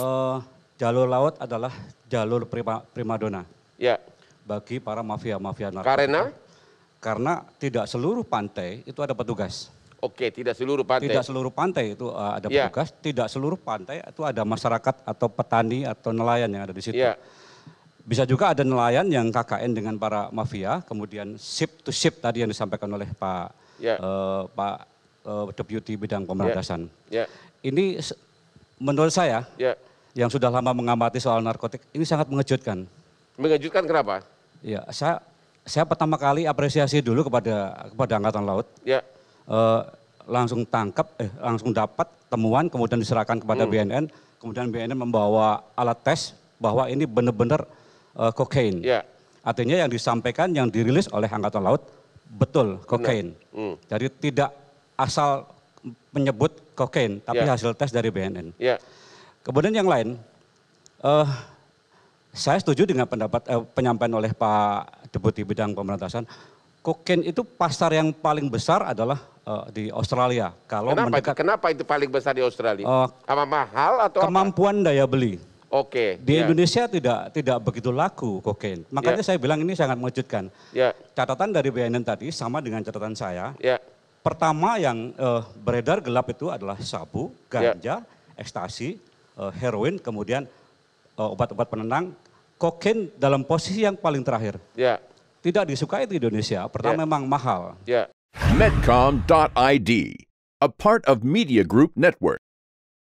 uh, jalur laut adalah jalur prima, primadona. Ya. Bagi para mafia-mafia narkoba. Karena? Karena tidak seluruh pantai itu ada petugas. Oke, tidak seluruh pantai. Tidak seluruh pantai itu uh, ada ya. petugas, tidak seluruh pantai itu ada masyarakat atau petani atau nelayan yang ada di situ. Ya. Bisa juga ada nelayan yang KKN dengan para mafia, kemudian ship to ship tadi yang disampaikan oleh Pak ya. uh, Pak uh, Deputy Bidang Pemberantasan. Ya. Ya. Ini menurut saya ya yang sudah lama mengamati soal narkotik ini sangat mengejutkan. Mengejutkan kenapa? Ya, saya saya pertama kali apresiasi dulu kepada kepada angkatan laut. Ya. E, langsung tangkap, eh langsung dapat temuan, kemudian diserahkan kepada hmm. BNN, kemudian BNN membawa alat tes bahwa ini benar-benar e, kokain. Ya. Artinya yang disampaikan, yang dirilis oleh angkatan laut betul kokain. Hmm. Jadi tidak asal menyebut kokain, tapi ya. hasil tes dari BNN. Ya. Kemudian yang lain, uh, saya setuju dengan pendapat uh, penyampaian oleh Pak Deputi Bidang Pemberantasan, kokain itu pasar yang paling besar adalah uh, di Australia. Kalau kenapa, mendekat, kenapa itu paling besar di Australia? Uh, Sama mahal atau kemampuan apa? daya beli? Oke. Okay, di yeah. Indonesia tidak tidak begitu laku kokain. Makanya yeah. saya bilang ini sangat mengejutkan. Yeah. Catatan dari BNN tadi sama dengan catatan saya. Yeah. Pertama yang uh, beredar gelap itu adalah sabu, ya. ganja, yeah. ekstasi, Eh, heroin, kemudian eh, obat-obat penenang, kokain dalam posisi yang paling terakhir. Yeah. Tidak disukai di Indonesia. Pertama yeah. memang mahal. Yeah. Medcom.id, a part of Media Group Network.